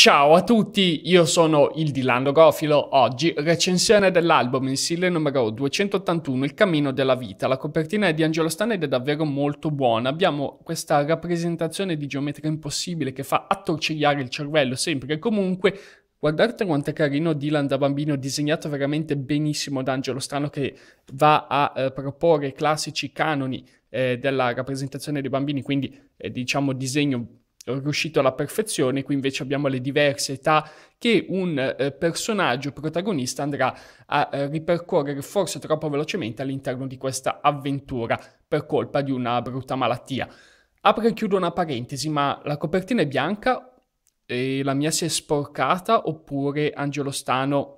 Ciao a tutti, io sono il Dilando Gofilo. Oggi recensione dell'album in mensile numero 281 Il cammino della vita. La copertina è di Angelo Stan ed è davvero molto buona. Abbiamo questa rappresentazione di geometria impossibile che fa attorcigliare il cervello sempre e comunque. Guardate quanto è carino Dylan da bambino, disegnato veramente benissimo da Angelo Strano che va a eh, proporre classici canoni eh, della rappresentazione dei bambini, quindi eh, diciamo disegno riuscito alla perfezione, qui invece abbiamo le diverse età che un eh, personaggio protagonista andrà a eh, ripercorrere forse troppo velocemente all'interno di questa avventura per colpa di una brutta malattia. Apro e chiudo una parentesi, ma la copertina è bianca e la mia si è sporcata oppure Angelo Stano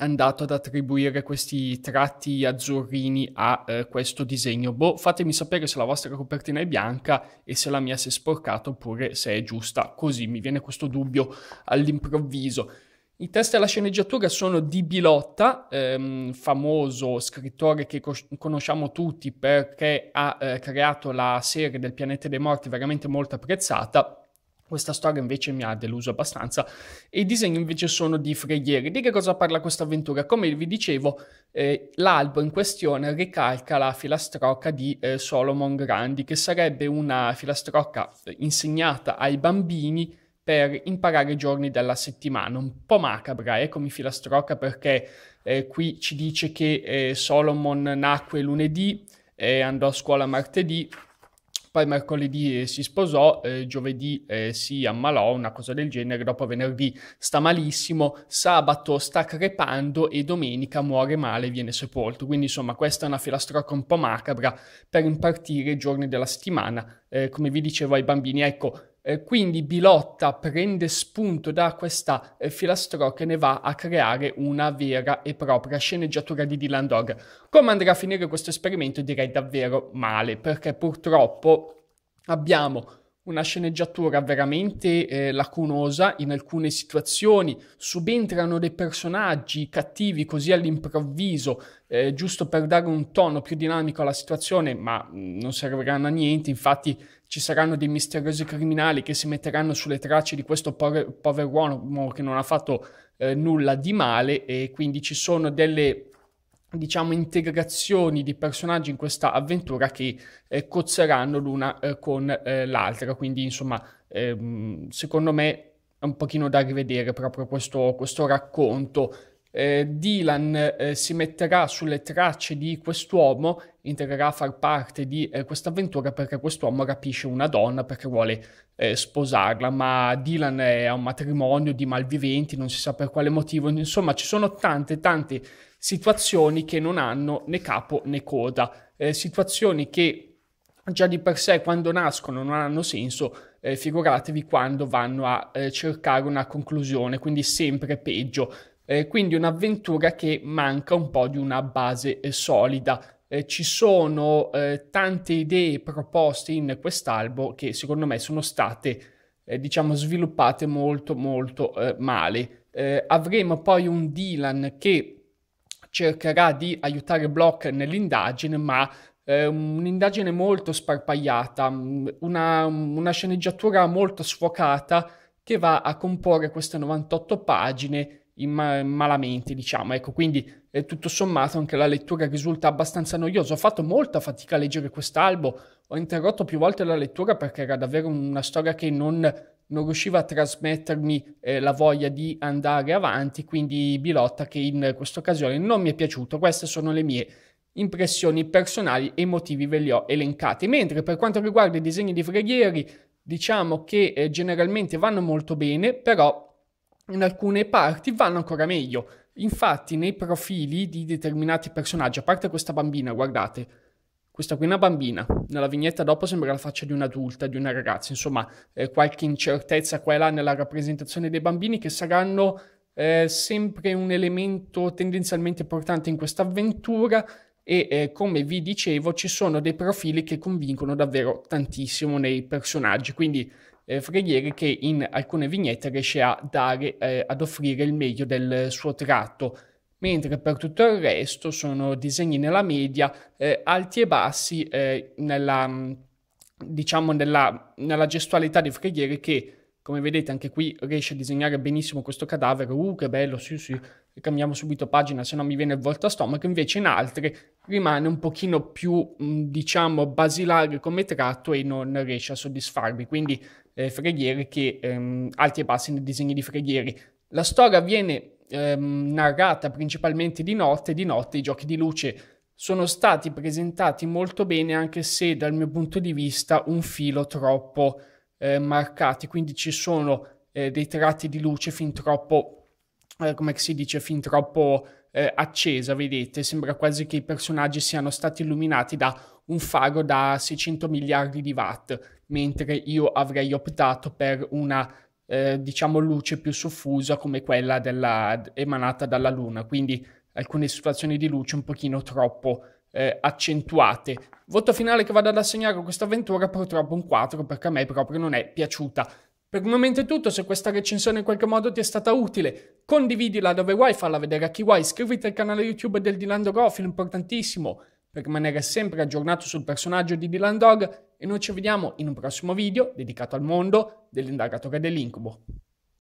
andato ad attribuire questi tratti azzurrini a eh, questo disegno. Boh, fatemi sapere se la vostra copertina è bianca e se la mia si è sporcata oppure se è giusta. Così mi viene questo dubbio all'improvviso. I testi alla sceneggiatura sono di Bilotta, ehm, famoso scrittore che cos- conosciamo tutti perché ha eh, creato la serie del Pianeta dei Morti veramente molto apprezzata questa storia invece mi ha deluso abbastanza e i disegni invece sono di Freghieri. Di che cosa parla questa avventura? Come vi dicevo, eh, l'albo in questione ricalca la filastrocca di eh, Solomon Grandi, che sarebbe una filastrocca eh, insegnata ai bambini per imparare i giorni della settimana, un po' macabra, eccomi eh, filastrocca perché eh, qui ci dice che eh, Solomon nacque lunedì, e eh, andò a scuola martedì, poi mercoledì eh, si sposò, eh, giovedì eh, si ammalò, una cosa del genere, dopo venerdì sta malissimo, sabato sta crepando e domenica muore male e viene sepolto. Quindi insomma questa è una filastrocca un po' macabra per impartire i giorni della settimana, eh, come vi dicevo ai bambini. Ecco, eh, quindi Bilotta prende spunto da questa eh, filastrocca e ne va a creare una vera e propria sceneggiatura di Dylan Dog. Come andrà a finire questo esperimento direi davvero male, perché purtroppo abbiamo una sceneggiatura veramente eh, lacunosa in alcune situazioni, subentrano dei personaggi cattivi così all'improvviso, eh, giusto per dare un tono più dinamico alla situazione, ma mm, non serviranno a niente, infatti ci saranno dei misteriosi criminali che si metteranno sulle tracce di questo povero, uomo che non ha fatto eh, nulla di male e quindi ci sono delle diciamo integrazioni di personaggi in questa avventura che eh, cozzeranno l'una eh, con eh, l'altra quindi insomma ehm, secondo me è un pochino da rivedere proprio questo, questo racconto eh, Dylan eh, si metterà sulle tracce di quest'uomo, entrerà a far parte di eh, questa avventura perché quest'uomo rapisce una donna perché vuole eh, sposarla, ma Dylan è a un matrimonio di malviventi, non si sa per quale motivo, insomma ci sono tante tante situazioni che non hanno né capo né coda, eh, situazioni che già di per sé quando nascono non hanno senso, eh, figuratevi quando vanno a eh, cercare una conclusione, quindi sempre peggio. Eh, quindi un'avventura che manca un po' di una base eh, solida. Eh, ci sono eh, tante idee proposte in quest'albo che secondo me sono state eh, diciamo sviluppate molto molto eh, male eh, avremo poi un Dylan che cercherà di aiutare Block nell'indagine ma un'indagine molto sparpagliata mm, una, una sceneggiatura molto sfocata che va a comporre queste 98 pagine ma- malamente, diciamo. Ecco, quindi eh, tutto sommato anche la lettura risulta abbastanza noiosa. Ho fatto molta fatica a leggere quest'albo, ho interrotto più volte la lettura perché era davvero una storia che non, non riusciva a trasmettermi eh, la voglia di andare avanti, quindi Bilotta che in questa occasione non mi è piaciuto. Queste sono le mie impressioni personali e i motivi ve li ho elencati. Mentre per quanto riguarda i disegni di Freghieri, diciamo che eh, generalmente vanno molto bene, però in alcune parti vanno ancora meglio. Infatti, nei profili di determinati personaggi, a parte questa bambina, guardate, questa qui è una bambina, nella vignetta dopo sembra la faccia di un'adulta, di una ragazza, insomma, eh, qualche incertezza qua e là nella rappresentazione dei bambini che saranno eh, sempre un elemento tendenzialmente importante in questa avventura e eh, come vi dicevo ci sono dei profili che convincono davvero tantissimo nei personaggi, quindi eh, Fredieri che in alcune vignette riesce a dare, eh, ad offrire il meglio del suo tratto, mentre per tutto il resto sono disegni nella media, eh, alti e bassi eh, nella, mm, diciamo nella, nella gestualità di Fredieri che come vedete anche qui riesce a disegnare benissimo questo cadavere, uh che bello, sì sì, cambiamo subito pagina, se no mi viene il volto a stomaco, invece in altre rimane un pochino più, mm, diciamo, basilare come tratto e non riesce a soddisfarvi, quindi eh, Freghieri che ehm, alti e bassi nei disegni di Freghieri. La storia viene ehm, narrata principalmente di notte, di notte i giochi di luce sono stati presentati molto bene anche se dal mio punto di vista un filo troppo eh, marcati, quindi ci sono eh, dei tratti di luce fin troppo, eh, come si dice, fin troppo eh, accesa, vedete, sembra quasi che i personaggi siano stati illuminati da un faro da 600 miliardi di watt, mentre io avrei optato per una eh, diciamo luce più soffusa come quella della, emanata dalla luna, quindi alcune situazioni di luce un pochino troppo eh, accentuate. Voto finale che vado ad assegnare a questa avventura purtroppo un 4 perché a me proprio non è piaciuta. Per il momento è tutto, se questa recensione in qualche modo ti è stata utile, condividila dove vuoi, falla vedere a chi vuoi, iscriviti al canale YouTube del Dylan Dog Office, importantissimo per rimanere sempre aggiornato sul personaggio di Dylan Dog e noi ci vediamo in un prossimo video dedicato al mondo dell'indagatore dell'incubo.